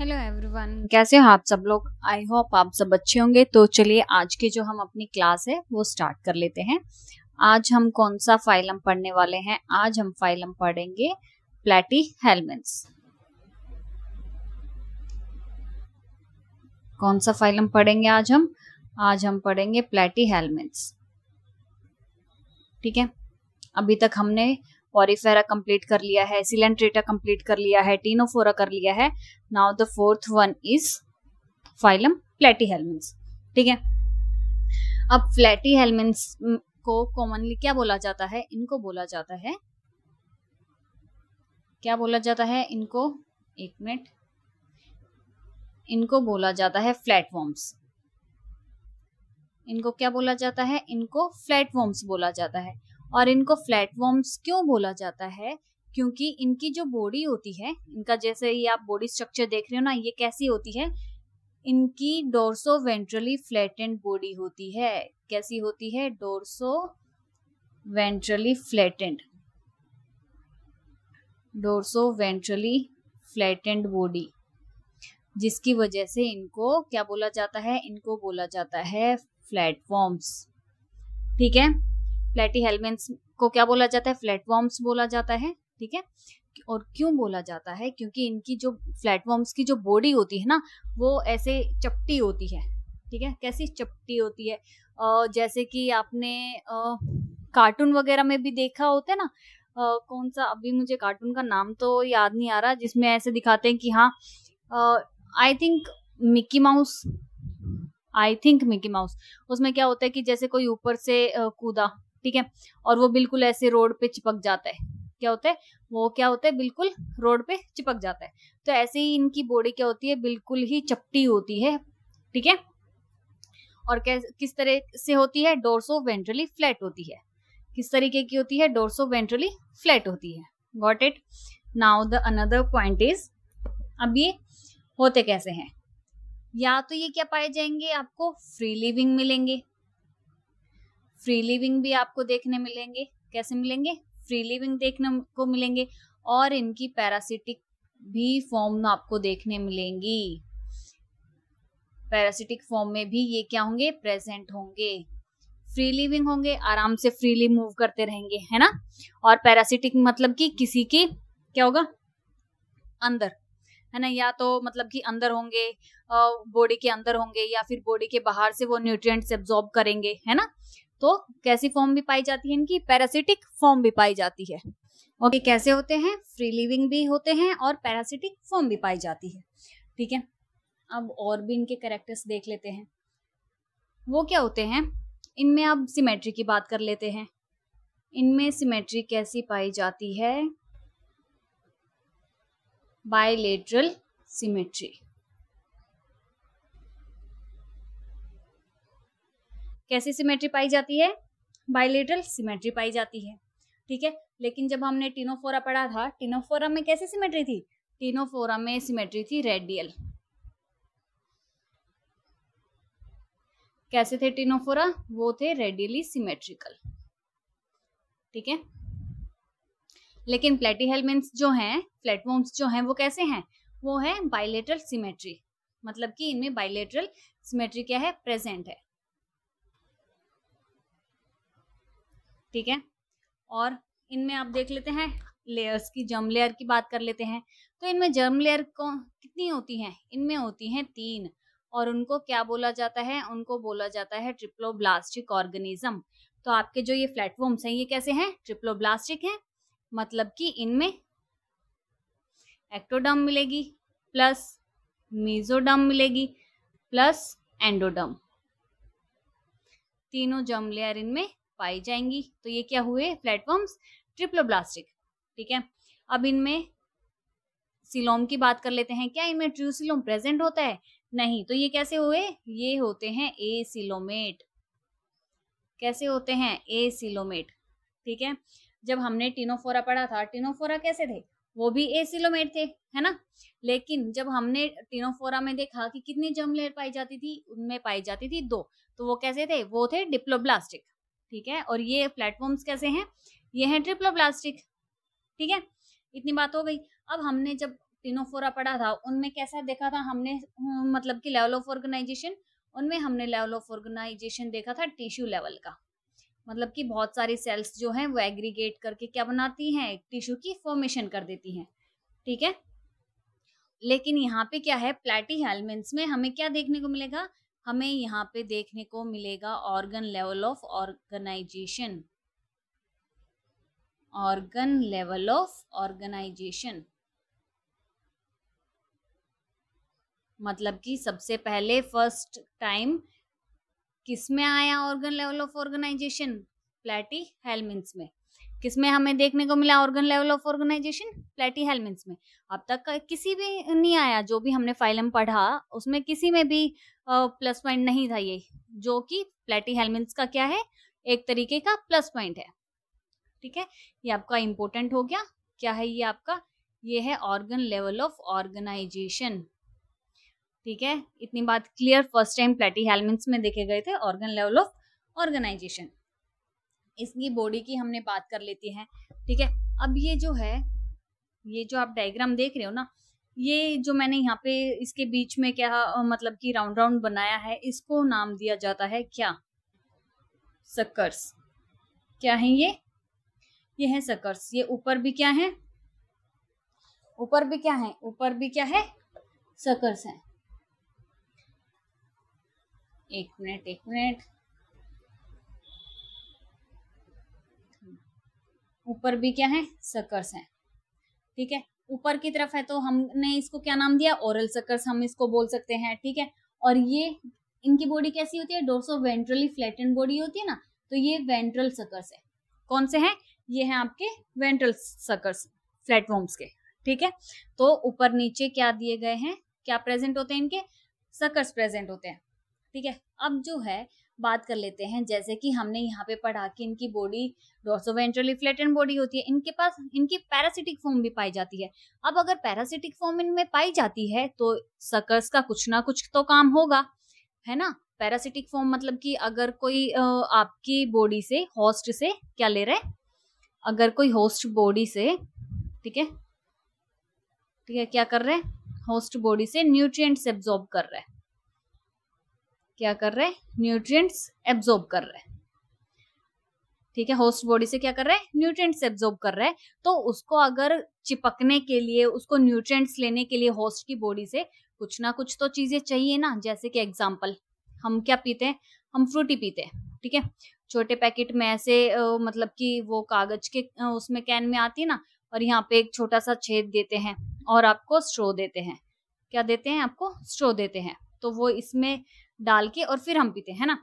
hello everyone कैसे हो आप सब लोग आई होप आप सब अच्छे होंगे तो चलिए आज की जो हम अपनी क्लास है वो स्टार्ट कर लेते हैं आज हम कौन सा फाइलम पढ़ने वाले हैं आज हम फाइलम पढ़ेंगे प्लेटी हेलमेंट्स कौन सा फाइलम पढ़ेंगे आज हम आज हम पढ़ेंगे प्लेटी हेलमेंट्स ठीक है अभी तक हमने ऑरिफेरा कंप्लीट कर लिया है सिलेंट्रेटा कंप्लीट कर लिया है टीनोफोरा कर लिया है now the fourth one is phylum helminths ठीक है अब फ्लैटी हेलमेंट्स को कॉमनली क्या बोला जाता है इनको बोला जाता है क्या बोला जाता है इनको एक मिनट इनको बोला जाता है फ्लैटवॉर्म्स इनको क्या बोला जाता है इनको फ्लैटवॉर्म्स बोला जाता है और इनको फ्लैटवॉर्म्स क्यों बोला जाता है क्योंकि इनकी जो बॉडी होती है इनका जैसे ही आप बॉडी स्ट्रक्चर देख रहे हो ना ये कैसी होती है इनकी डोरसो वेंट्रली फ्लैटेंड बॉडी होती है कैसी होती है dorsoventrally flattened dorsoventrally flattened body जिसकी वजह से इनको क्या बोला जाता है इनको बोला जाता है फ्लैटफॉर्म्स ठीक है फ्लैटी हेलमेंट्स को क्या बोला जाता है फ्लैटवॉर्म्स बोला जाता है ठीक है और क्यों बोला जाता है क्योंकि इनकी जो फ्लैटवॉर्म्स की जो बॉडी होती है ना वो ऐसे चपटी होती है ठीक है कैसी चपटी होती है आ, जैसे कि आपने आ, कार्टून वगैरह में भी देखा होता है ना आ, कौन सा अभी मुझे कार्टून का नाम तो याद नहीं आ रहा जिसमें ऐसे दिखाते हैं कि हाँ I think Mickey Mouse I think Mickey Mouse उसमें क्या होता है कि जैसे कोई ऊपर से कूदा ठीक है और वो बिल्कुल ऐसे रोड पे चिपक जाता है क्या होता है वो क्या होता है बिल्कुल रोड पे चिपक जाता है तो ऐसे ही इनकी बॉडी क्या होती है बिल्कुल ही चपटी होती है ठीक है और कैस किस तरह से होती है डोरसो वेंट्रली फ्लैट होती है किस तरीके की होती है डोरसो वेंट्रली फ्लैट होती है got it now the another point is अब ये होते कैसे हैं या तो ये क्या पाए जाएंगे आपको फ्री लिविंग मिलेंगे फ्री लिविंग भी आपको देखने मिलेंगे कैसे मिलेंगे फ्री लिविंग देखने को मिलेंगे और इनकी पैरासिटिक भी फॉर्म आपको देखने मिलेंगी पैरासिटिक फॉर्म में भी ये क्या होंगे प्रेजेंट होंगे फ्री लिविंग होंगे आराम से फ्रीली मूव करते रहेंगे है ना और पैरासिटिक मतलब कि किसी की क्या होगा अंदर है ना या तो मतलब कि अंदर होंगे बॉडी के अंदर होंगे या फिर बॉडी के बाहर से वो न्यूट्रिएंट्स एब्जॉर्ब करेंगे है ना तो कैसी फॉर्म भी पाई जाती है इनकी पैरासिटिक फॉर्म भी पाई जाती है ओके कैसे होते हैं फ्री लिविंग भी होते हैं और पैरासिटिक फॉर्म भी पाई जाती है ठीक है अब और भी इनके करेक्टर्स देख लेते हैं वो क्या होते हैं इनमें अब सिमेट्री की बात कर लेते हैं इनमें सिमेट्री कैसी पाई जाती है बायलेटरल सिमेट्री कैसी सिमेट्री पाई जाती है बाइलेटरल सिमेट्री पाई जाती है ठीक है लेकिन जब हमने टीनोफोरा पढ़ा था टीनोफोरा में कैसी सिमेट्री थी टीनोफोरा में सिमेट्री थी रेडियल कैसे थे टीनोफोरा वो थे रेडियली सिमेट्रिकल ठीक है लेकिन प्लेटीहेलमेंट्स जो हैं प्लेटफॉर्म्स जो हैं वो कैसे हैं वो है बाइलेटरल सिमेट्री मतलब कि इनमें बाइलेटरल सिमेट्री क्या है प्रेजेंट है ठीक है और इनमें आप देख लेते हैं लेयर्स की जर्म लेयर की बात कर लेते हैं तो इनमें जर्म लेयर को कितनी होती हैं इनमें होती हैं तीन और उनको क्या बोला जाता है उनको बोला जाता है ट्रिप्लोब्लास्टिक ऑर्गेनिज्म तो आपके जो ये फ्लैटफॉर्म्स हैं ये कैसे हैं ट्रिप्लोब्लास्टिक हैं मतलब कि इनमें एक्टोडर्म मिलेगी प्लस मीजोडर्म मिलेगी प्लस एंडोडर्म तीनों जर्म लेयर इनमें पाई जाएंगी तो ये क्या हुए प्लेटफॉर्म्स ट्रिप्लोब्लास्टिक ठीक है अब इनमें सिलोम की बात कर लेते हैं क्या इनमें ट्रू सिलोम प्रेजेंट होता है नहीं तो ये कैसे हुए ये होते हैं ए सिलोमेट कैसे होते हैं ए सिलोमेट ठीक है जब हमने टिनोफोरा पढ़ा था टिनोफोरा कैसे थे वो भी ए सिलोमेट थे है ना लेकिन जब हमने टिनोफोरा में देखा कि कितनी जर्म लेयर पाई जाती थी उनमें पाई जाती थी दो तो वो कैसे थे वो थे डिप्लोब्लास्टिक ठीक है और ये प्लेटफॉर्म्स कैसे हैं ये हैं ट्रिपलो प्लास्टिक ठीक है इतनी बात हो गई अब हमने जब टिनोफोरा पढ़ा था उनमें कैसा देखा था हमने हम्म, मतलब कि लेवल ऑफ ऑर्गेनाइजेशन उनमें हमने लेवल ऑफ ऑर्गेनाइजेशन देखा था टिश्यू लेवल का मतलब कि बहुत सारी सेल्स जो हैं वो एग्रीगेट करके क्या बनाती हैं टिश्यू की फॉर्मेशन कर देती हैं ठीक है लेकिन यहाँ पे क्या है प्लेटी हेलमेंट्स में हमें क्या देखने को मिलेगा हमें यहाँ पे देखने को मिलेगा organ level of organization organ level of organization मतलब कि सबसे पहले फर्स्ट टाइम किस में आया ऑर्गन लेवल ऑफ ऑर्गेनाइजेशन प्लेटी हेलमिंस में किसमें हमें देखने को मिला organ level of organization platyhelminthes में अब तक किसी भी नहीं आया जो भी हमने फाइलम पढ़ा उसमें किसी में भी प्लस पॉइंट नहीं था ये जो कि प्लेटी हेलमेंट्स का क्या है एक तरीके का प्लस पॉइंट है ठीक है ये आपका इंपॉर्टेंट हो गया क्या है ये आपका ये है ऑर्गन लेवल ऑफ ऑर्गेनाइजेशन ठीक है इतनी बात clear first time platyhelminthes में देखे गए थे ऑर्गन लेवल ऑफ ऑर्गेनाइजेशन इसकी बॉडी की हमने बात कर लेते हैं ठीक है अब ये जो है ये जो आप डायग्राम देख रहे हो ना ये जो मैंने यहाँ पे इसके बीच में क्या मतलब कि राउंड राउंड बनाया है इसको नाम दिया जाता है क्या सकर्स क्या है ये ये है सकर्स ये ऊपर भी क्या है ऊपर भी क्या है ऊपर भी क्या है सकर्स है एक मिनट एक मिनट ऊपर भी क्या है सकर्स हैं ठीक है ऊपर की तरफ है तो हमने इसको क्या नाम दिया ओरल सकर्स हम इसको बोल सकते हैं ठीक है और ये इनकी बॉडी कैसी होती है डोरसो वेंट्रली फ्लैटन बॉडी होती है ना तो ये वेंट्रल सकर्स है कौन से हैं ये हैं आपके वेंट्रल सकर्स फ्लैटफॉर्म्स के ठीक है तो ऊपर नीचे क्या दिए गए हैं क्या प्रेजेंट होते हैं इनके सकर्स प्रेजेंट होते हैं ठीक है अब जो है बात कर लेते हैं जैसे कि हमने यहाँ पे पढ़ा कि इनकी बॉडी डोर्सोवेंट्रली फ्लैटन बॉडी होती है इनके पास इनकी पैरासिटिक फॉर्म भी पाई जाती है अब अगर पैरासिटिक फॉर्म इनमें पाई जाती है तो सकर्स का कुछ ना कुछ तो काम होगा है ना पैरासिटिक फॉर्म मतलब कि अगर कोई आपकी बॉडी से होस्ट से क्या ले रहा है अगर कोई होस्ट बॉडी से ठीक है ठीक है क्या कर रहे हैं होस्ट बॉडी से न्यूट्रिएंट्स एब्जॉर्ब कर रहा है क्या कर रहे हैं न्यूट्रिएंट्स एब्जॉर्ब कर रहे हैं ठीक है होस्ट बॉडी से क्या कर रहे हैं न्यूट्रिएंट्स एब्जॉर्ब कर रहा है तो उसको अगर चिपकने के लिए उसको न्यूट्रिएंट्स लेने के लिए होस्ट की बॉडी से कुछ ना कुछ तो चीजें चाहिए ना जैसे कि एग्जाम्पल हम क्या पीते हैं हम फ्रूटी पीते हैं ठीक है छोटे पैकेट में ऐसे मतलब कि वो कागज के उसमें कैन में आती है ना और यहाँ पे एक छोटा सा छेद देते हैं और आपको स्ट्रो देते हैं क्या देते हैं आपको स्ट्रो देते हैं तो वो इसमें डाल के और फिर हम पीते हैं ना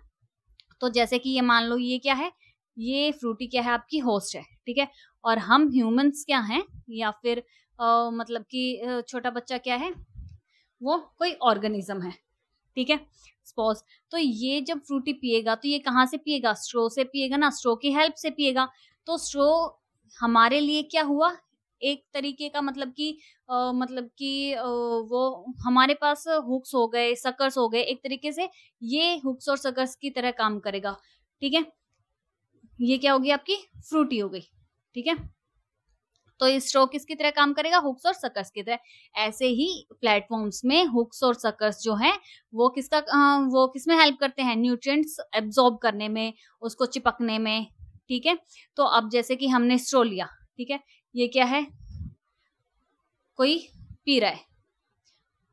तो जैसे कि ये मान लो ये क्या है ये फ्रूटी क्या है आपकी होस्ट है ठीक है और हम ह्यूमंस क्या हैं या फिर आ, मतलब कि छोटा बच्चा क्या है वो कोई ऑर्गेनिज्म है ठीक है स्पोज तो ये जब फ्रूटी पिएगा तो ये कहाँ से पिएगा स्ट्रो से पिएगा ना स्ट्रो की हेल्प से पिएगा तो स्ट्रो हमारे लिए क्या हुआ एक तरीके का मतलब कि मतलब कि वो हमारे पास हुक्स हो गए सकर्स हो गए एक तरीके से ये हुक्स और सकर्स की तरह काम करेगा ठीक है ये क्या होगी आपकी फ्रूटी हो गई ठीक है तो ये स्ट्रो किसकी तरह काम करेगा हुक्स और सकर्स की तरह ऐसे ही प्लेटफॉर्म्स में हुक्स और सकर्स जो है वो किसका वो किस में हेल्प करते हैं न्यूट्रिएंट्स एब्जॉर्ब करने में उसको चिपकने में ठीक है तो अब जैसे कि हमने स्ट्रो लिया ठीक है ये क्या है कोई पी रहा है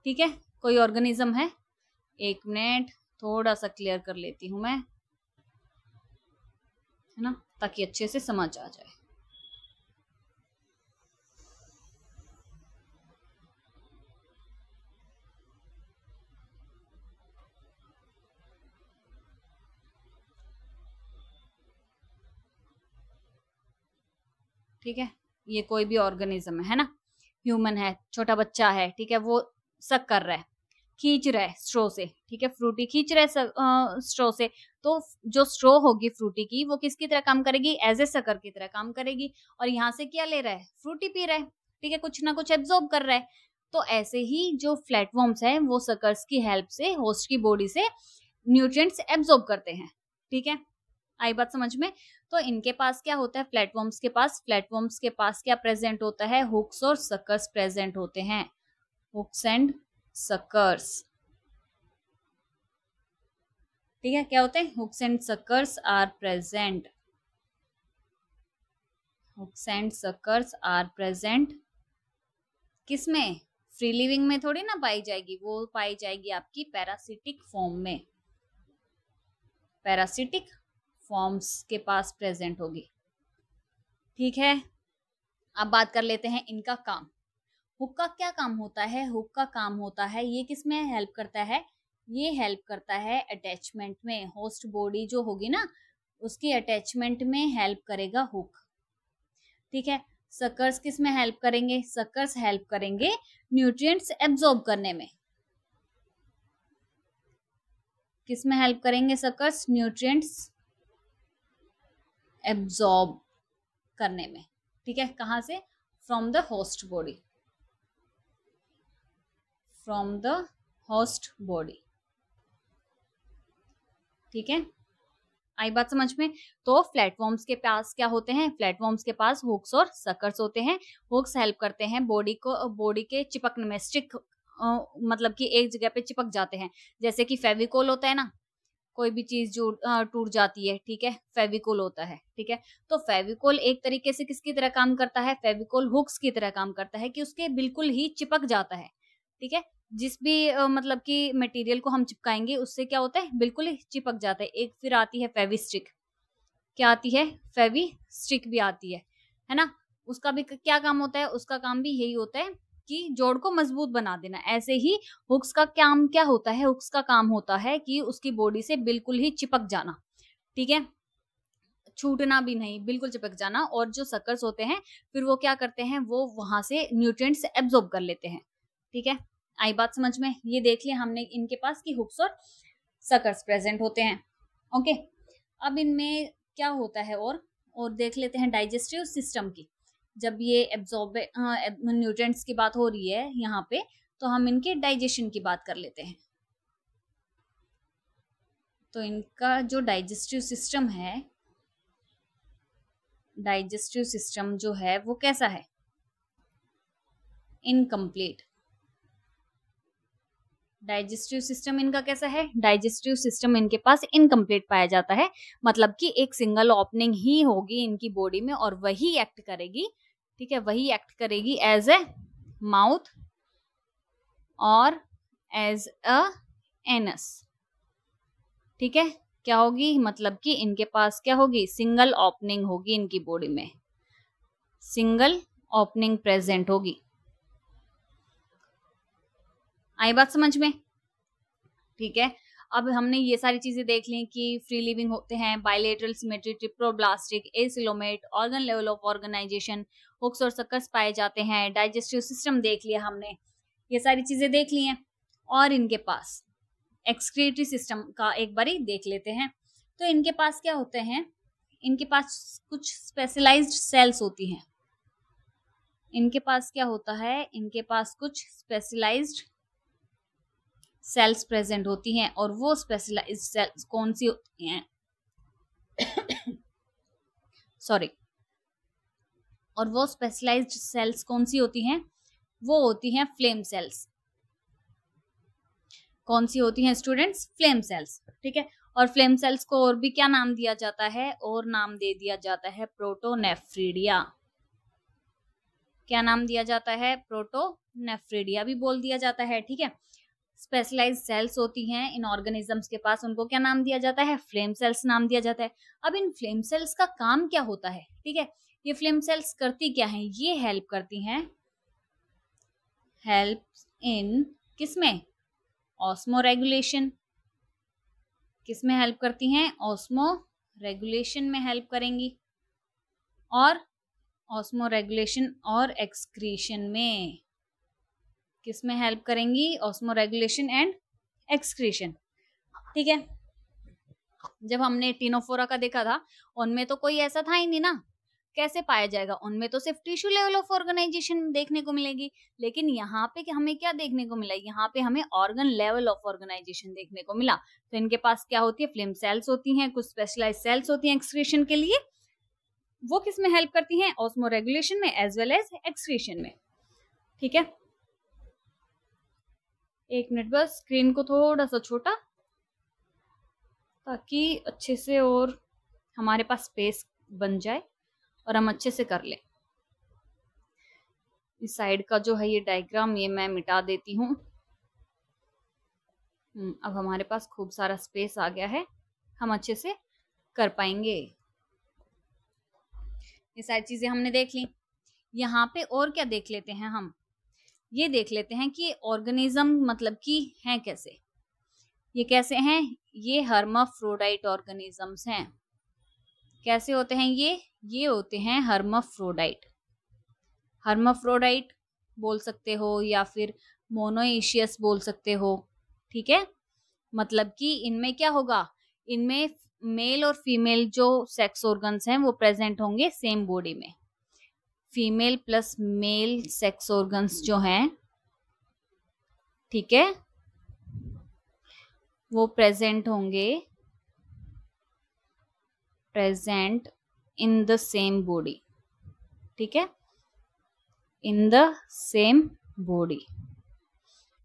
ठीक है कोई ऑर्गेनिज्म है एक मिनट थोड़ा सा क्लियर कर लेती हूं मैं है ना ताकि अच्छे से समझ आ जाए ठीक है ये कोई भी ऑर्गेनिज्म है ना ह्यूमन है छोटा बच्चा है ठीक है वो सक कर रहा है खींच रहा है स्ट्रो से ठीक है फ्रूटी खींच रहा है सक, आ, स्ट्रो से तो जो स्ट्रो होगी फ्रूटी की वो किसकी तरह काम करेगी एज ए सकर की तरह काम करेगी और यहाँ से क्या ले रहा है फ्रूटी पी रहा है ठीक है कुछ ना कुछ एब्जॉर्ब कर रहा है तो ऐसे ही जो फ्लैटवॉर्म्स हैं वो सकर्स की हेल्प से होस्ट की बॉडी से न्यूट्रिएंट्स एब्जॉर्ब करते हैं ठीक है आई बात समझ में तो इनके पास क्या होता है प्लेटफॉर्म्स के पास प्लेटफॉर्म्स के पास क्या प्रेजेंट होता है हुक्स और सकर्स प्रेजेंट होते हैं हुक्स एंड सकर्स ठीक है क्या होते हैं hooks and suckers are present hooks and suckers are present किसमें फ्री लिविंग में थोड़ी ना पाई जाएगी वो पाई जाएगी आपकी पैरासिटिक फॉर्म में पैरासिटिक फॉर्म्स के पास प्रेजेंट होगी ठीक है अब बात कर लेते हैं इनका काम हुक का क्या काम होता है हुक का काम होता है ये किस में हेल्प करता है ये हेल्प करता है अटैचमेंट में होस्ट बॉडी जो होगी ना उसकी अटैचमेंट में हेल्प करेगा हुक ठीक है सकर्स किस में हेल्प करेंगे सकर्स हेल्प करेंगे न्यूट्रिएंट्स एब्जॉर्ब करने में किस में हेल्प करेंगे सकर्स न्यूट्रिएंट्स एब्जॉर्ब करने में ठीक है कहाँ से from the host body from the host body ठीक है आई बात समझ में तो फ्लैटफॉर्म्स के पास क्या होते हैं फ्लैटफॉर्म्स के पास हुक्स और सकर्स होते हैं हुक्स हेल्प करते हैं बॉडी को बॉडी के चिपकने में स्टिक मतलब कि एक जगह पे चिपक जाते हैं जैसे कि फेविकोल होता है ना कोई भी चीज जो टूट जाती है ठीक है फेविकोल होता है ठीक है तो फेविकोल एक तरीके से किसकी तरह काम करता है फेविकोल हुक्स की तरह काम करता है कि उसके बिल्कुल ही चिपक जाता है ठीक है जिस भी आ, मतलब कि मटेरियल को हम चिपकाएंगे उससे क्या होता है बिल्कुल ही चिपक जाता है एक फिर आती है फेवी स्टिक क्या आती है फेवी स्टिक भी आती है है ना उसका भी क्या काम होता है उसका काम भी यही होता है की जोड़ को मजबूत बना देना ऐसे ही हुक्स का काम क्या होता है हुक्स का काम होता है कि उसकी बॉडी से बिल्कुल ही चिपक जाना ठीक है छूटना भी नहीं बिल्कुल चिपक जाना और जो सकर्स होते हैं फिर वो क्या करते हैं वो वहां से न्यूट्रिएंट्स एब्जॉर्ब कर लेते हैं ठीक है आई बात समझ में ये देख लिया हमने इनके पास कि हुक्स और सकर्स प्रेजेंट होते हैं ओके अब इनमें क्या होता है और और देख लेते हैं डाइजेस्टिव सिस्टम की जब ये एब्जॉर्ब न्यूट्रेंट्स हाँ, की बात हो रही है यहाँ पे तो हम इनके डाइजेशन की बात कर लेते हैं तो इनका जो डाइजेस्टिव सिस्टम है डाइजेस्टिव सिस्टम जो है वो कैसा है इनकम्प्लीट डाइजेस्टिव सिस्टम इनका कैसा है डाइजेस्टिव सिस्टम इनके पास इनकम्प्लीट पाया जाता है मतलब कि एक सिंगल ओपनिंग ही होगी इनकी बॉडी में और वही एक्ट करेगी ठीक है वही एक्ट करेगी एज ए माउथ और एज अ एनस ठीक है क्या होगी मतलब कि इनके पास क्या होगी सिंगल ओपनिंग होगी इनकी बॉडी में सिंगल ओपनिंग प्रेजेंट होगी आई बात समझ में ठीक है अब हमने ये सारी चीज़ें देख ली कि फ्री लिविंग होते हैं bilateral symmetry triploblastic acoelomate organ level of organization hooks और सक्कर्स पाए जाते हैं डाइजेस्टिव सिस्टम देख लिया हमने ये सारी चीज़ें देख ली हैं और इनके पास एक्सक्रेटरी सिस्टम का एक बारी देख लेते हैं तो इनके पास क्या होते हैं इनके पास कुछ स्पेशलाइज्ड सेल्स होती हैं इनके पास क्या होता है इनके पास कुछ स्पेशलाइज्ड सेल्स प्रेजेंट होती हैं और वो स्पेशलाइज सेल्स कौन सी होती हैं सॉरी और वो स्पेशलाइज्ड सेल्स कौन सी होती हैं वो होती हैं फ्लेम सेल्स कौन सी होती हैं स्टूडेंट्स फ्लेम सेल्स ठीक है और फ्लेम सेल्स को और भी क्या नाम दिया जाता है और नाम दे दिया जाता है प्रोटोनेफ्रीडिया क्या नाम दिया जाता है प्रोटोनेफ्रीडिया भी बोल दिया जाता है ठीक है स्पेशलाइज सेल्स होती हैं इन ऑर्गेनिजम्स के पास उनको क्या नाम दिया जाता है फ्लेम सेल्स नाम दिया जाता है अब इन फ्लेम सेल्स का काम क्या होता है ठीक है ये फ्लेम सेल्स करती क्या है ये हेल्प करती हैं हेल्प इन किसमें ऑस्मो रेगुलेशन किसमें हेल्प करती हैं ऑस्मो रेगुलेशन में हेल्प करेंगी और ऑस्मो रेगुलेशन और एक्सक्रीशन में किस में हेल्प करेंगी ऑस्मो रेगुलेशन एंड एक्सक्रीशन ठीक है जब हमने टीनोफोरा का देखा था उनमें तो कोई ऐसा था ही नहीं ना कैसे पाया जाएगा उनमें तो सिर्फ टिश्यू लेवल ऑफ ऑर्गेनाइजेशन देखने को मिलेगी लेकिन यहाँ पे हमें क्या देखने को मिला यहाँ पे हमें ऑर्गन लेवल ऑफ ऑर्गेनाइजेशन देखने को मिला तो इनके पास क्या होती है फ्लेम सेल्स होती हैं कुछ स्पेशलाइज सेल्स होती हैं एक्सक्रीशन के लिए वो किस में हेल्प करती हैं ऑस्मो रेगुलेशन में एज वेल एज एक्सक्रीशन में ठीक है एक मिनट बस स्क्रीन को थोड़ा सा छोटा ताकि अच्छे से और हमारे पास स्पेस बन जाए और हम अच्छे से कर लें इस साइड का जो है ये डायग्राम ये मैं मिटा देती हूँ हम्म, अब हमारे पास खूब सारा स्पेस आ गया है हम अच्छे से कर पाएंगे ये सारी चीजें हमने देख ली यहाँ पे और क्या देख लेते हैं हम ये देख लेते हैं कि ऑर्गेनिज्म मतलब कि हैं कैसे ये कैसे हैं ये हर्माफ्रोडाइट ऑर्गेनिजम्स हैं कैसे होते हैं ये ये होते हैं हर्माफ्रोडाइट हर्माफ्रोडाइट बोल सकते हो या फिर मोनोएशियस बोल सकते हो ठीक है मतलब कि इनमें क्या होगा इनमें मेल और फीमेल जो सेक्स ऑर्गन्स हैं वो प्रेजेंट होंगे सेम बॉडी में female plus male sex organs जो हैं ठीक है वो प्रेजेंट होंगे present in the same body ठीक है इन द सेम बॉडी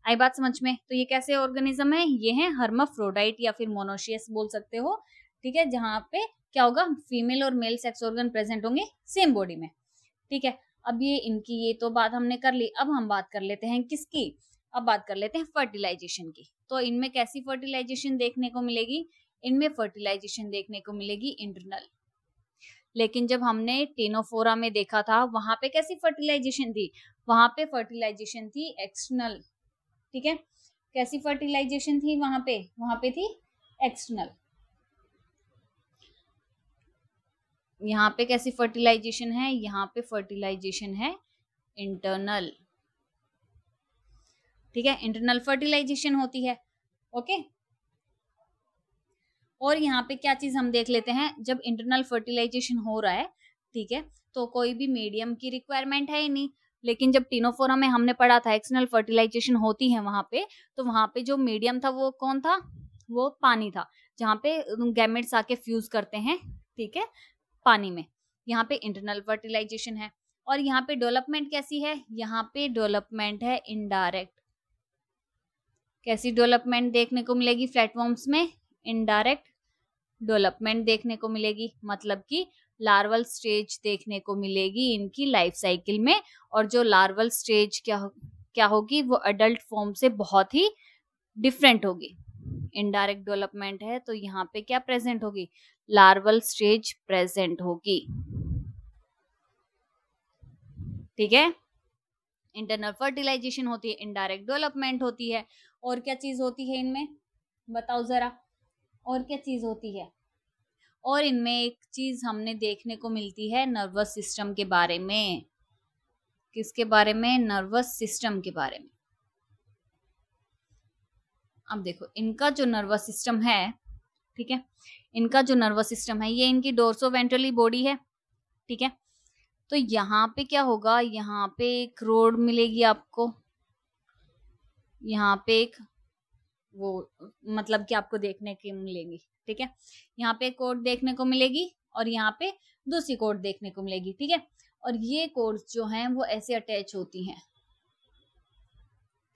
आई बात समझ में तो ये कैसे ऑर्गेनिज्म है ये है हर्माफ्रोडाइट या फिर मोनोशियस बोल सकते हो ठीक है जहां पे क्या होगा फीमेल और मेल सेक्स ऑर्गन प्रेजेंट होंगे सेम बॉडी में ठीक है अब ये इनकी ये तो बात हमने कर ली अब हम बात कर लेते हैं किसकी अब बात कर लेते हैं फर्टिलाइजेशन की तो इनमें कैसी फर्टिलाइजेशन देखने को मिलेगी इनमें फर्टिलाइजेशन देखने को मिलेगी इंटरनल लेकिन जब हमने टेनोफोरा में देखा था वहां पे कैसी फर्टिलाइजेशन थी वहां पे फर्टिलाइजेशन थी एक्सटर्नल ठीक है कैसी फर्टिलाइजेशन थी वहां पे वहां पे थी एक्सटर्नल यहाँ पे कैसी फर्टिलाइजेशन है यहाँ पे फर्टिलाइजेशन है इंटरनल ठीक है इंटरनल फर्टिलाइजेशन होती है ओके और यहाँ पे क्या चीज हम देख लेते हैं जब इंटरनल फर्टिलाइजेशन हो रहा है ठीक है तो कोई भी मीडियम की रिक्वायरमेंट है ही नहीं लेकिन जब टीनोफोरा में हमने पढ़ा था एक्सटर्नल फर्टिलाइजेशन होती है वहां पे तो वहां पे जो मीडियम था वो कौन था वो पानी था जहाँ पे गैमेट्स आके फ्यूज करते हैं ठीक है पानी में यहाँ पे इंटरनल फर्टिलाइजेशन है और यहाँ पे डेवलपमेंट कैसी है यहाँ पे डेवलपमेंट है इनडायरेक्ट कैसी डेवलपमेंट देखने को मिलेगी फ्लैटवॉर्म्स में इनडायरेक्ट डेवलपमेंट देखने को मिलेगी मतलब कि लार्वल स्टेज देखने को मिलेगी इनकी लाइफ साइकिल में और जो लार्वल स्टेज क्या क्या होगी वो अडल्ट फॉर्म से बहुत ही डिफरेंट होगी इनडायरेक्ट डेवलपमेंट है तो यहाँ पे क्या प्रेजेंट होगी लार्वल स्टेज प्रेजेंट होगी ठीक है इंटरनल फर्टिलाइजेशन होती है इनडायरेक्ट डेवलपमेंट होती है और क्या चीज होती है इनमें बताओ जरा और क्या चीज होती है और इनमें एक चीज हमने देखने को मिलती है नर्वस सिस्टम के बारे में किसके बारे में नर्वस सिस्टम के बारे में अब देखो इनका जो नर्वस सिस्टम है ठीक है इनका जो नर्वस सिस्टम है ये इनकी डोरसो वेंट्रली बॉडी है ठीक है तो यहाँ पे क्या होगा यहाँ पे एक रोड मिलेगी आपको यहाँ पे एक वो मतलब कि आपको देखने की मिलेगी ठीक है यहाँ पे कोड देखने को मिलेगी और यहाँ पे दूसरी कोड देखने को मिलेगी ठीक है और ये कोड्स जो हैं वो ऐसे अटैच होती हैं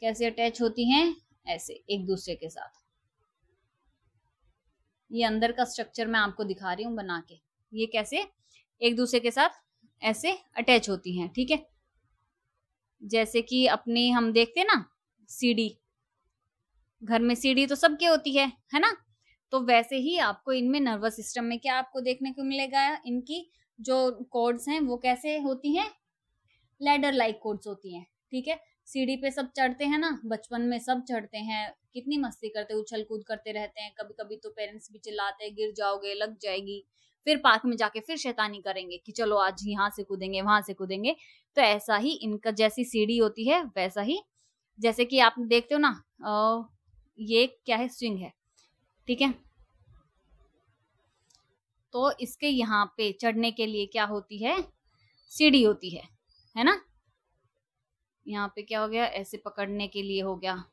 कैसे अटैच होती हैं ऐसे एक दूसरे के साथ ये अंदर का स्ट्रक्चर मैं आपको दिखा रही हूँ बना के ये कैसे एक दूसरे के साथ ऐसे अटैच होती हैं ठीक है जैसे कि अपनी हम देखते ना सीढ़ी घर में सीढ़ी तो सबके होती है है ना तो वैसे ही आपको इनमें नर्वस सिस्टम में क्या आपको देखने को मिलेगा इनकी जो कोड्स हैं वो कैसे होती हैं लेडर लाइक कोड्स होती हैं ठीक है सीढ़ी पे सब चढ़ते हैं ना बचपन में सब चढ़ते हैं कितनी मस्ती करते उछल कूद करते रहते हैं कभी कभी तो पेरेंट्स भी चिल्लाते हैं गिर जाओगे लग जाएगी फिर पार्क में जाके फिर शैतानी करेंगे कि चलो आज यहाँ से कूदेंगे वहां से कूदेंगे तो ऐसा ही इनका जैसी सीढ़ी होती है वैसा ही जैसे कि आप देखते हो ना ये क्या है स्विंग है ठीक है तो इसके यहाँ पे चढ़ने के लिए क्या होती है सीढ़ी होती है है ना यहाँ पे क्या हो गया ऐसे पकड़ने के लिए हो गया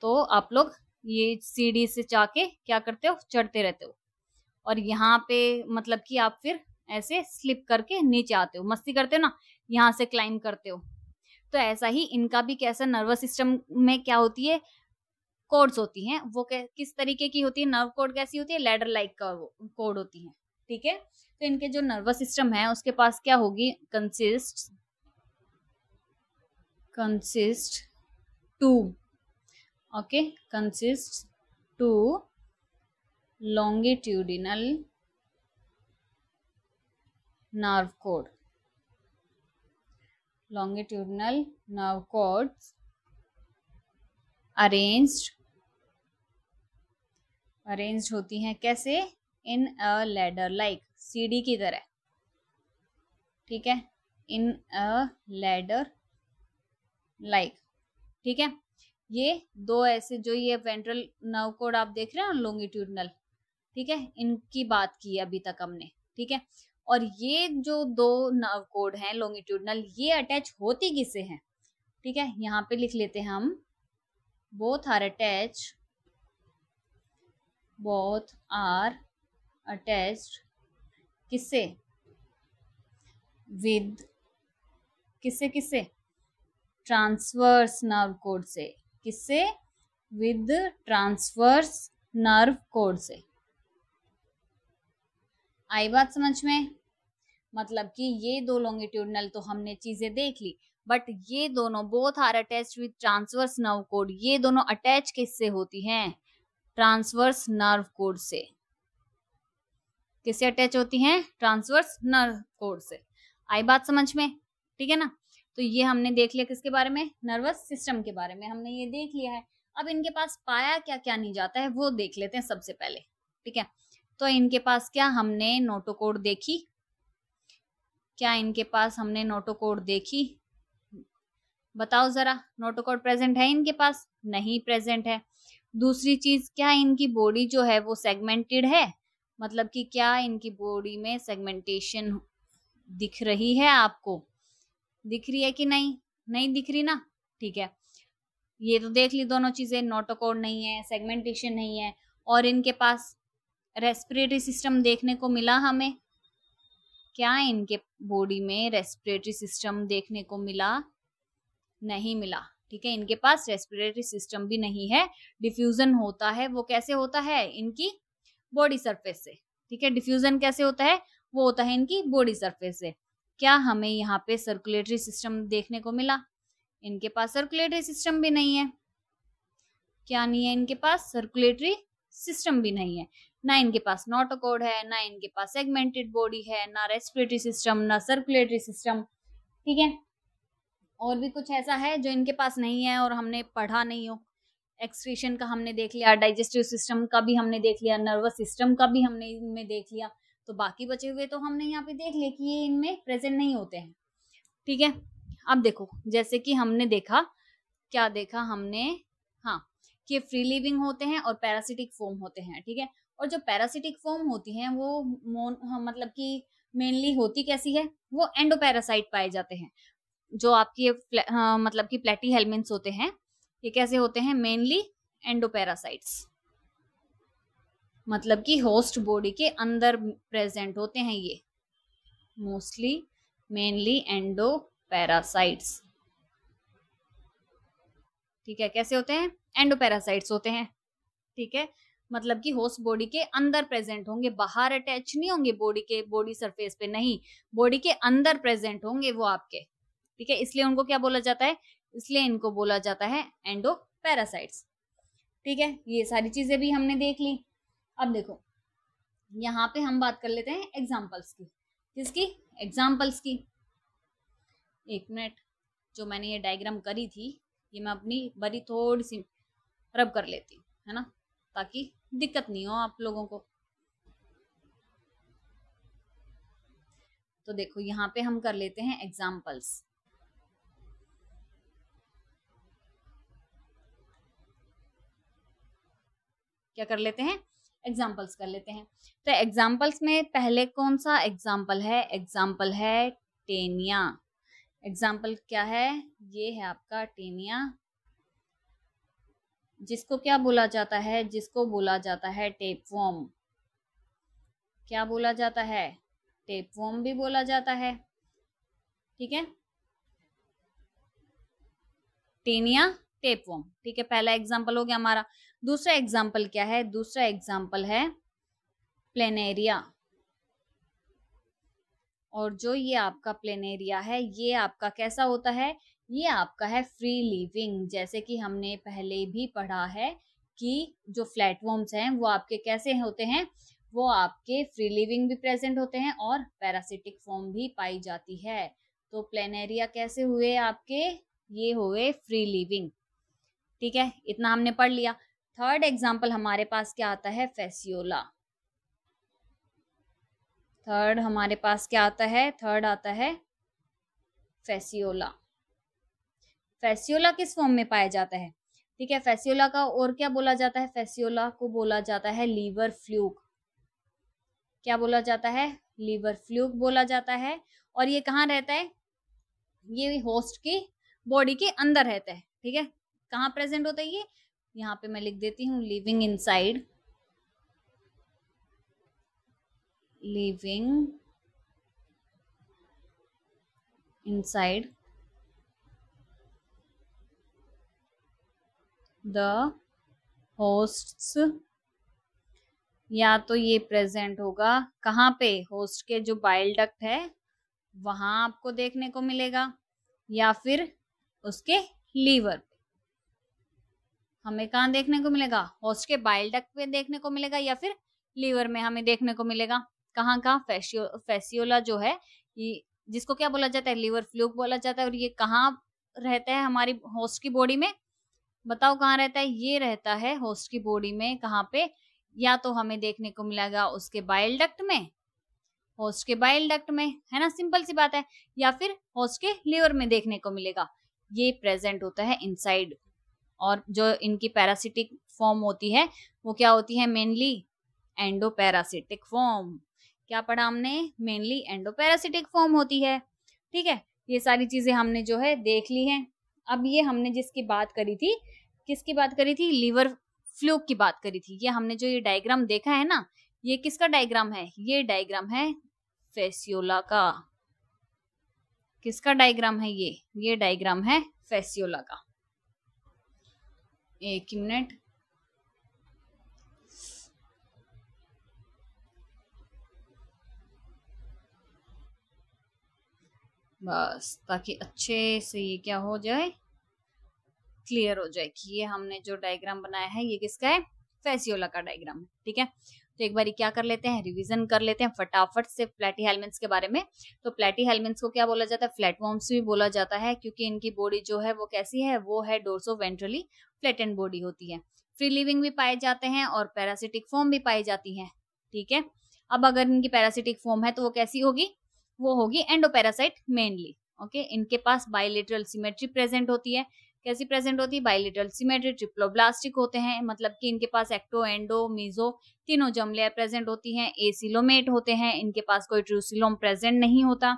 तो आप लोग ये सीढ़ी से जाके क्या करते हो चढ़ते रहते हो और यहाँ पे मतलब कि आप फिर ऐसे स्लिप करके नीचे आते हो मस्ती करते हो ना यहाँ से क्लाइम करते हो तो ऐसा ही इनका भी कैसा नर्वस सिस्टम में क्या होती है कोड्स होती हैं वो किस तरीके की होती है नर्व कोड कैसी होती है लेडर लाइक का कोड होती है ठीक है तो इनके जो नर्वस सिस्टम है उसके पास क्या होगी consist consist two okay consists two longitudinal nerve cord longitudinal nerve cords arranged arranged होती हैं कैसे इन अ लेडर लाइक सीढ़ी की तरह ठीक है इन अ लेडर लाइक ठीक है ये दो ऐसे जो ये वेंट्रल नर्व कोड आप देख रहे हैं लॉन्गिट्यूडनल ठीक है इनकी बात की अभी तक हमने ठीक है और ये जो दो नर्व कोड हैं लोंगिट्यूडनल ये अटैच होती किसे हैं ठीक है यहाँ पे लिख लेते हैं हम both are attach both are attach किसे विद किसे किसे ट्रांसवर्स नर्व कोड से किससे विद ट्रांसवर्स नर्व कोड से आई बात समझ में मतलब कि ये दो लॉन्गिट्यूडनल तो हमने चीजें देख ली बट ये दोनों both are attach with transverse nerve cord ये दोनों अटैच किससे होती हैं ट्रांसवर्स नर्व कोड से किससे अटैच होती हैं ट्रांसवर्स नर्व कोड से आई बात समझ में ठीक है ना तो ये हमने देख लिया किसके बारे में नर्वस सिस्टम के बारे में हमने ये देख लिया है अब इनके पास पाया क्या क्या नहीं जाता है वो देख लेते हैं सबसे पहले ठीक है तो इनके पास क्या हमने नोटोकोड देखी क्या इनके पास हमने नोटोकोड देखी बताओ जरा नोटोकोड प्रेजेंट है इनके पास नहीं प्रेजेंट है दूसरी चीज क्या इनकी बॉडी जो है वो सेगमेंटेड है मतलब कि क्या इनकी बॉडी में सेगमेंटेशन दिख रही है आपको दिख रही है कि नहीं नहीं दिख रही ना ठीक है ये तो देख ली दोनों चीजें नोटोकोड नहीं है सेगमेंटेशन नहीं है और इनके पास रेस्पिरेटरी सिस्टम देखने को मिला हमें क्या इनके बॉडी में रेस्पिरेटरी सिस्टम देखने को मिला नहीं मिला ठीक है इनके पास रेस्पिरेटरी सिस्टम भी नहीं है डिफ्यूजन होता है वो कैसे होता है इनकी बॉडी सरफेस से ठीक है डिफ्यूजन कैसे होता है वो होता है इनकी बॉडी सरफेस से क्या हमें यहाँ पे सर्कुलेटरी सिस्टम देखने को मिला इनके पास सर्कुलेटरी सिस्टम भी नहीं है क्या नहीं है इनके पास सर्कुलेटरी सिस्टम भी नहीं है ना इनके पास नोटोकोड है ना इनके पास सेगमेंटेड बॉडी है ना रेस्पिरेटरी सिस्टम ना सर्कुलेटरी सिस्टम ठीक है और भी कुछ ऐसा है जो इनके पास नहीं है और हमने पढ़ा नहीं हो एक्सक्रीशन का हमने देख लिया डाइजेस्टिव सिस्टम का भी हमने देख लिया नर्वस सिस्टम का भी हमने इनमें देख लिया तो बाकी बचे हुए तो हमने यहाँ पे देख लिए कि ये इनमें प्रेजेंट नहीं होते हैं ठीक है अब देखो जैसे कि हमने देखा क्या देखा हमने हाँ कि फ्री लिविंग होते हैं और पैरासिटिक फॉर्म होते हैं ठीक है और जो पैरासिटिक फॉर्म होती हैं वो मोन हाँ, मतलब कि मेनली होती कैसी है वो एंडोपैरासाइट पाए जाते हैं जो आपकी हाँ, मतलब कि प्लेटी हेलमेंट्स होते हैं ये कैसे होते हैं मेनली एंडोपैरासाइट्स मतलब कि होस्ट बॉडी के अंदर प्रेजेंट होते हैं ये मोस्टली मेनली एंडो पैरासाइट्स ठीक है कैसे होते हैं एंडो पैरासाइट्स होते हैं ठीक है मतलब कि होस्ट बॉडी के अंदर प्रेजेंट होंगे बाहर अटैच नहीं होंगे बॉडी के बॉडी सरफेस पे नहीं बॉडी के अंदर प्रेजेंट होंगे वो आपके ठीक है इसलिए उनको क्या बोला जाता है इसलिए इनको बोला जाता है एंडो पैरासाइट्स ठीक है ये सारी चीजें भी हमने देख ली अब देखो यहाँ पे हम बात कर लेते हैं एग्जाम्पल्स की किसकी एग्जाम्पल्स की एक मिनट जो मैंने ये डायग्राम करी थी ये मैं अपनी बड़ी थोड़ी सी रब कर लेती हूँ है ना ताकि दिक्कत नहीं हो आप लोगों को तो देखो यहाँ पे हम कर लेते हैं एग्जाम्पल्स क्या कर लेते हैं एग्जाम्पल्स कर लेते हैं तो एग्जाम्पल्स में पहले कौन सा एग्जाम्पल है एग्जाम्पल है टेनिया एग्जाम्पल क्या है ये है आपका टेनिया जिसको क्या बोला जाता है जिसको बोला जाता है टेपवॉम क्या बोला जाता है टेपवॉम भी बोला जाता है ठीक है टेनिया टेपवॉम ठीक है पहला एग्जाम्पल हो गया हमारा दूसरा एग्जाम्पल क्या है दूसरा एग्जाम्पल है प्लेनेरिया और जो ये आपका प्लेनेरिया है ये आपका कैसा होता है ये आपका है फ्री लिविंग जैसे कि हमने पहले भी पढ़ा है कि जो फ्लैटवॉर्म्स हैं वो आपके कैसे होते हैं वो आपके फ्री लिविंग भी प्रेजेंट होते हैं और पैरासिटिक फॉर्म भी पाई जाती है तो प्लेनेरिया कैसे हुए आपके ये हुए फ्री लिविंग ठीक है इतना हमने पढ़ लिया थर्ड एग्जाम्पल हमारे पास क्या आता है फेसियोला थर्ड हमारे पास क्या आता है थर्ड आता है फेसियोला फेसियोला किस फॉर्म में पाया जाता है ठीक है फेसियोला का और क्या बोला जाता है फेसियोला को बोला जाता है लीवर फ्लूक क्या बोला जाता है लीवर फ्लूक बोला जाता है और ये कहाँ रहता है ये होस्ट की बॉडी के अंदर रहता है ठीक है कहाँ प्रेजेंट होता है ये यहाँ पे मैं लिख देती हूँ living inside living inside the hosts या तो ये प्रेजेंट होगा कहाँ पे होस्ट के जो बाइल डक्ट है वहां आपको देखने को मिलेगा या फिर उसके लीवर हमें कहाँ देखने को मिलेगा होस्ट के बाइल डक में देखने को मिलेगा या फिर लीवर में हमें देखने को मिलेगा कहाँ कहाँ फैसियोला जो है ये जिसको क्या बोला जाता है लीवर फ्लूक बोला जाता है और ये कहाँ रहता है हमारी होस्ट की बॉडी में बताओ कहाँ रहता है ये रहता है होस्ट की बॉडी में कहाँ पे या तो हमें देखने को मिलेगा उसके बाइल डक्ट में होस्ट के बाइल डक्ट में है ना सिंपल सी बात है या फिर होस्ट के लीवर में देखने को मिलेगा ये प्रेजेंट होता है इनसाइड और जो इनकी पैरासिटिक फॉर्म होती है वो क्या होती है मेनली एंडोपैरासिटिक फॉर्म क्या पढ़ा हमने मेनली एंडोपैरासिटिक फॉर्म होती है ठीक है ये सारी चीजें हमने जो है देख ली है अब ये हमने जिसकी बात करी थी किसकी बात करी थी लीवर फ्लूक की बात करी थी ये हमने जो ये डायग्राम देखा है ना ये किसका डायग्राम है ये डायग्राम है फेसियोला का किसका डायग्राम है ये ये डायग्राम है फेसियोला का एक मिनट बस ताकि अच्छे से ये क्या हो जाए क्लियर हो जाए कि ये हमने जो डायग्राम बनाया है ये किसका है फैसियोला का डायग्राम ठीक है तो एक बार क्या कर लेते हैं रिविजन कर लेते हैं फटाफट से प्लेटी हेलमेंट्स के बारे में तो प्लेटी हेलमेंट्स को क्या बोला जाता है वॉर्म्स भी बोला जाता है क्योंकि इनकी बॉडी जो है वो कैसी है वो है डोरसो वेंट्रली फ्लैट बॉडी होती है फ्री लिविंग भी पाए जाते हैं और पैरासिटिक फॉर्म भी पाई जाती है ठीक है अब अगर इनकी पैरासिटिक फॉर्म है तो वो कैसी होगी वो होगी एंडोपैरासाइट मेनली ओके इनके पास बायोलेटरल सिमेट्री प्रेजेंट होती है कैसी प्रेजेंट होती है बाइलिटल सिमेट्री ट्रिप्लोब्लास्टिक होते हैं मतलब कि इनके पास एक्टो एंडो मीजो तीनों जमलेयर प्रेजेंट होती हैं एसिलोमेट होते हैं इनके पास कोई ट्रूसिलोम प्रेजेंट नहीं होता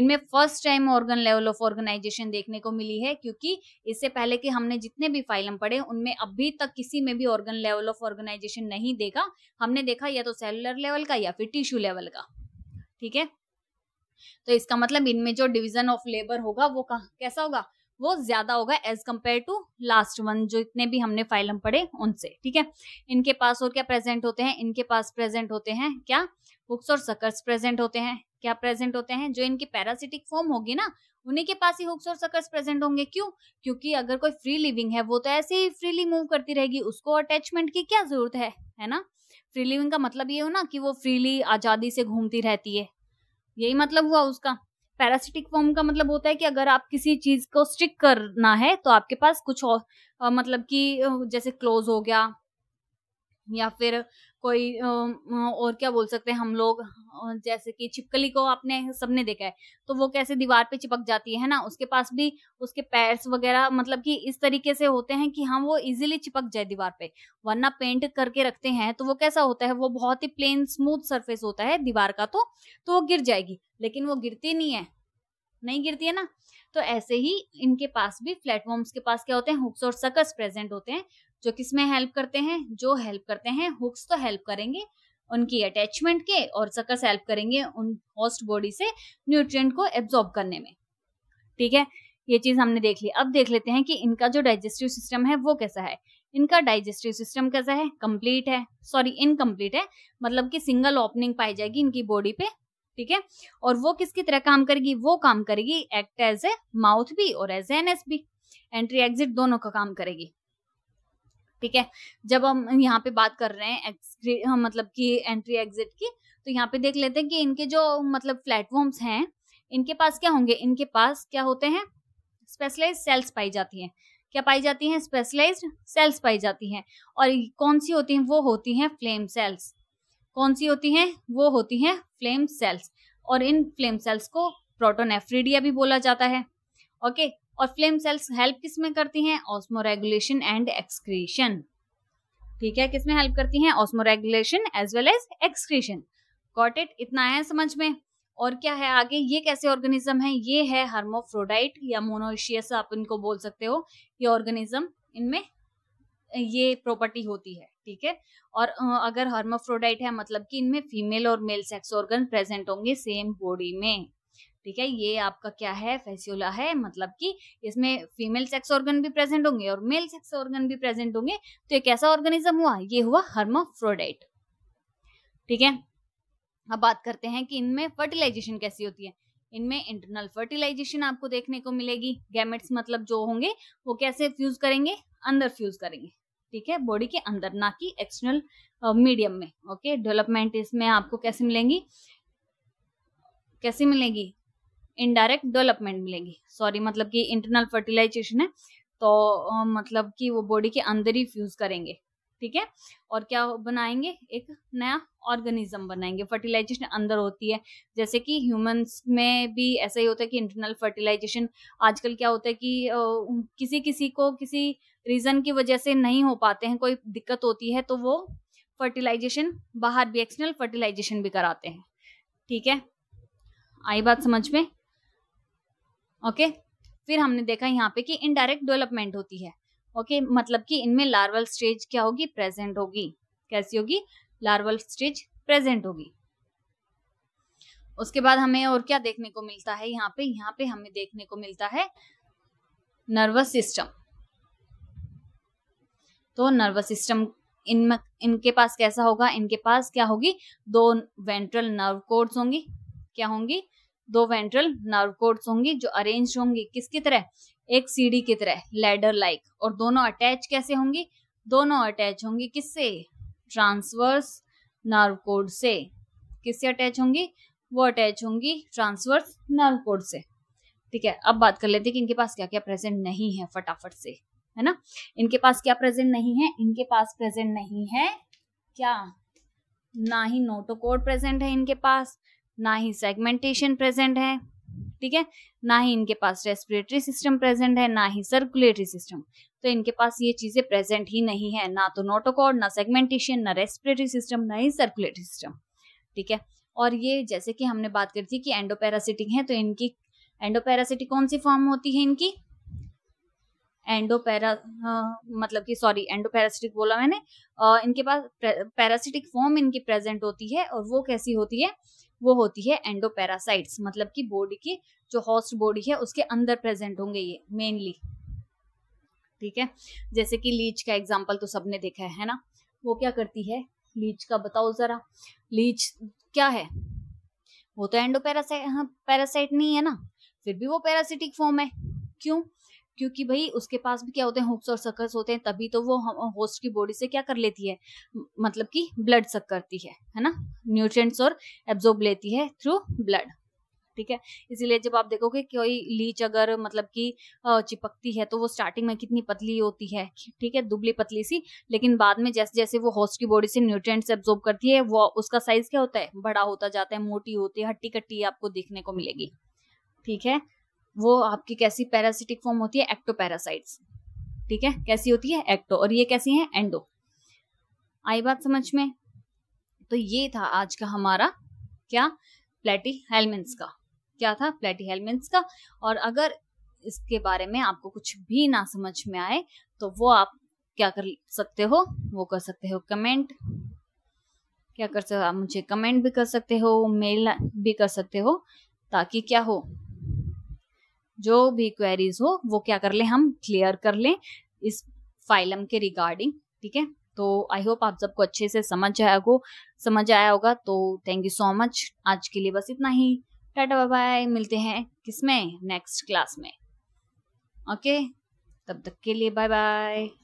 इनमें first time organ level of organization देखने को मिली है क्योंकि इससे पहले कि हमने जितने भी फाइलम पढ़े उनमें अभी तक किसी में भी ऑर्गन लेवल ऑफ ऑर्गेनाइजेशन नहीं देखा हमने देखा या तो सेलुलर लेवल का या फिर टिश्यू लेवल का ठीक है तो इसका मतलब इनमें जो डिवीजन ऑफ लेबर होगा वो कैसा होगा वो ज्यादा होगा as compare to last one जो इतने भी हमने फाइल हम पढ़े उनसे ठीक है इनके पास और क्या प्रेजेंट होते हैं इनके पास प्रेजेंट होते हैं क्या बुक्स और सकर्स प्रेजेंट होते हैं क्या प्रेजेंट होते हैं जो इनकी पैरासिटिक फॉर्म होगी ना उन्हीं के पास ही हुक्स और सकर्स प्रेजेंट होंगे क्यों क्योंकि अगर कोई फ्री लिविंग है वो तो ऐसे ही फ्रीली मूव करती रहेगी उसको अटैचमेंट की क्या जरूरत है है ना फ्री लिविंग का मतलब ये हो ना कि वो फ्रीली आजादी से घूमती रहती है यही मतलब हुआ उसका पैरासिटिक फॉर्म का मतलब होता है कि अगर आप किसी चीज को स्टिक करना है तो आपके पास कुछ और मतलब कि जैसे क्लोज हो गया या फिर कोई और क्या बोल सकते हैं हम लोग जैसे कि छिपकली को आपने सबने देखा है तो वो कैसे दीवार पे चिपक जाती है ना उसके पास भी उसके पैर्स वगैरह मतलब कि इस तरीके से होते हैं कि हम वो इजीली चिपक जाए दीवार पे वरना पेंट करके रखते हैं तो वो कैसा होता है वो बहुत ही प्लेन स्मूथ सरफेस होता है दीवार का तो, तो वो गिर जाएगी लेकिन वो गिरती नहीं है नहीं गिरती है ना तो ऐसे ही इनके पास भी फ्लैटफॉर्म्स के पास क्या होते हैं हुक्स और सकस प्रेजेंट होते हैं जो किसमें हेल्प करते हैं जो हेल्प करते हैं हुक्स तो हेल्प करेंगे उनकी अटैचमेंट के और सकस हेल्प करेंगे उन होस्ट बॉडी से न्यूट्रिएंट को एब्जॉर्ब करने में ठीक है ये चीज हमने देख ली अब देख लेते हैं कि इनका जो डाइजेस्टिव सिस्टम है वो कैसा है इनका डाइजेस्टिव सिस्टम कैसा है कंप्लीट है सॉरी इनकम्प्लीट है मतलब कि सिंगल ओपनिंग पाई जाएगी इनकी बॉडी पे ठीक है और वो किसकी तरह काम करेगी वो काम करेगी एक्ट एज ए माउथ भी और एज एन एस भी एंट्री एग्जिट दोनों का काम करेगी ठीक है जब हम यहाँ पे बात कर रहे हैं एक, हाँ, मतलब कि एंट्री एग्जिट की तो यहाँ पे देख लेते हैं कि इनके जो मतलब प्लेटफॉर्म्स हैं इनके पास क्या होंगे इनके पास क्या होते हैं स्पेशलाइज सेल्स पाई जाती हैं क्या पाई जाती हैं स्पेशलाइज सेल्स पाई जाती हैं और कौन सी होती हैं वो होती हैं फ्लेम सेल्स कौन सी होती हैं वो होती हैं फ्लेम सेल्स और इन फ्लेम सेल्स को प्रोटोनेफ्रीडिया भी बोला जाता है ओके और फ्लेम सेल्स हेल्प किसमें करती हैं ऑस्मोरेगुलेशन एंड एक्सक्रीशन ठीक है किसमें हेल्प करती हैं osmoregulation as well as excretion got it इतना है समझ में और क्या है आगे ये कैसे ऑर्गेनिज्म है ये है हर्मोफ्रोडाइट या मोनोशियस आप इनको बोल सकते हो ये ऑर्गेनिज्म इनमें ये प्रॉपर्टी होती है ठीक है और अगर हर्मोफ्रोडाइट है मतलब कि इनमें फीमेल और मेल सेक्स ऑर्गन प्रेजेंट होंगे सेम बॉडी में ठीक है ये आपका क्या है फेसियोला है मतलब कि इसमें फीमेल सेक्स ऑर्गन भी प्रेजेंट होंगे और मेल सेक्स ऑर्गन भी प्रेजेंट होंगे तो एक ऐसा ऑर्गेनिज्म हुआ ये हुआ हर्माफ्रोडाइट ठीक है अब बात करते हैं कि इनमें फर्टिलाइजेशन कैसी होती है इनमें इंटरनल फर्टिलाइजेशन आपको देखने को मिलेगी गैमेट्स मतलब जो होंगे वो कैसे फ्यूज करेंगे अंदर फ्यूज करेंगे ठीक है बॉडी के अंदर ना कि एक्सटर्नल मीडियम में ओके डेवलपमेंट इसमें आपको कैसे मिलेंगी कैसे मिलेगी इनडायरेक्ट डेवलपमेंट मिलेगी सॉरी मतलब कि इंटरनल फर्टिलाइजेशन है तो मतलब कि वो बॉडी के अंदर ही फ्यूज करेंगे ठीक है और क्या बनाएंगे एक नया ऑर्गेनिज्म बनाएंगे फर्टिलाइजेशन अंदर होती है जैसे कि ह्यूमंस में भी ऐसा ही होता है कि इंटरनल फर्टिलाइजेशन आजकल क्या होता है कि किसी किसी को किसी रीजन की वजह से नहीं हो पाते हैं कोई दिक्कत होती है तो वो फर्टिलाइजेशन बाहर भी एक्सटर्नल फर्टिलाइजेशन भी कराते हैं ठीक है आई बात समझ में ओके फिर हमने देखा यहाँ पे कि इनडायरेक्ट डेवलपमेंट होती है ओके मतलब कि इनमें लार्वल स्टेज क्या होगी प्रेजेंट होगी कैसी होगी लार्वल स्टेज प्रेजेंट होगी उसके बाद हमें और क्या देखने को मिलता है यहाँ पे यहाँ पे हमें देखने को मिलता है नर्वस सिस्टम तो नर्वस सिस्टम इन इनके पास कैसा होगा इनके पास क्या होगी दो वेंट्रल नर्व कोड्स होंगी क्या होंगी दो वेंट्रल नर्व कोड्स होंगी जो अरेंज होंगी किसकी तरह एक सीढ़ी की तरह लेडर लाइक और दोनों अटैच कैसे होंगी दोनों अटैच होंगी किससे ट्रांसवर्स नर्व कोड से किससे अटैच होंगी वो अटैच होंगी ट्रांसवर्स नर्व कोड से ठीक है अब बात कर लेते हैं कि इनके पास क्या क्या प्रेजेंट नहीं है फटाफट से है ना इनके पास क्या प्रेजेंट नहीं है इनके पास प्रेजेंट नहीं है क्या ना ही नोटोकोड प्रेजेंट है इनके पास ना ही सेगमेंटेशन प्रेजेंट है ठीक है ना ही इनके पास रेस्पिरेटरी सिस्टम प्रेजेंट है ना ही सर्कुलेटरी सिस्टम तो इनके पास ये चीजें प्रेजेंट ही नहीं है ना तो नोटोकॉर्ड ना सेगमेंटेशन ना रेस्पिरेटरी सिस्टम ना ही सर्कुलेटरी सिस्टम ठीक है और ये जैसे कि हमने बात करी थी कि एंडोपैरासिटिक है तो इनकी एंडोपैरासिटिक कौन सी फॉर्म होती है इनकी एंडोपैरा हाँ, मतलब कि सॉरी एंडोपैरासिटिक बोला मैंने आ, इनके पास पैरासिटिक फॉर्म इनकी प्रेजेंट होती है और वो कैसी होती है वो होती है एंडोपैरासाइट्स मतलब कि बॉडी की जो हॉस्ट बॉडी है उसके अंदर प्रेजेंट होंगे ये मेनली ठीक है जैसे कि लीच का एग्जाम्पल तो सबने देखा है, है ना वो क्या करती है लीच का बताओ जरा लीच क्या है वो तो एंडो पैरासाइट हाँ, नहीं है ना फिर भी वो पैरासिटिक फॉर्म है क्यों क्योंकि भाई उसके पास भी क्या होते हैं हुक्स और सकर्स होते हैं तभी तो वो होस्ट की बॉडी से क्या कर लेती है मतलब कि ब्लड सक करती है है ना न्यूट्रिएंट्स और एब्जॉर्ब लेती है थ्रू ब्लड ठीक है इसीलिए जब आप देखोगे कोई लीच अगर मतलब कि चिपकती है तो वो स्टार्टिंग में कितनी पतली होती है ठीक है दुबली पतली सी लेकिन बाद में जैसे जैसे वो होस्ट की बॉडी से न्यूट्रिएंट्स एब्जॉर्ब करती है वो उसका साइज क्या होता है बड़ा होता जाता है मोटी होती है हट्टी कट्टी आपको देखने को मिलेगी ठीक है वो आपकी कैसी पैरासिटिक फॉर्म होती है एक्टो पैरासाइट्स ठीक है कैसी होती है एक्टो और ये कैसी है एंडो आई बात समझ में तो ये था आज का हमारा क्या प्लेटी हेलमेंट्स का क्या था प्लेटी हेलमेंट्स का और अगर इसके बारे में आपको कुछ भी ना समझ में आए तो वो आप क्या कर सकते हो वो कर सकते हो कमेंट क्या कर सकते हो आप मुझे कमेंट भी कर सकते हो मेल भी कर सकते हो ताकि क्या हो जो भी क्वेरीज हो वो क्या कर ले हम क्लियर कर लें इस फाइलम के रिगार्डिंग ठीक है तो आई होप आप सबको अच्छे से समझ आया हो समझ आया होगा तो थैंक यू सो मच आज के लिए बस इतना ही टाटा बाय बाय मिलते हैं किसमें नेक्स्ट क्लास में ओके तब तक के लिए बाय बाय